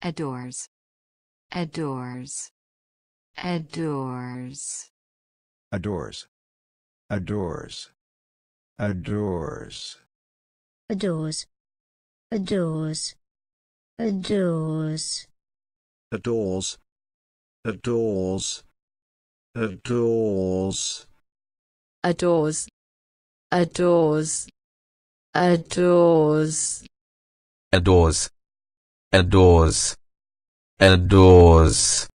adores adores adores adores adores adores adores adores adores adores adores adores adores adores adores adores adores adores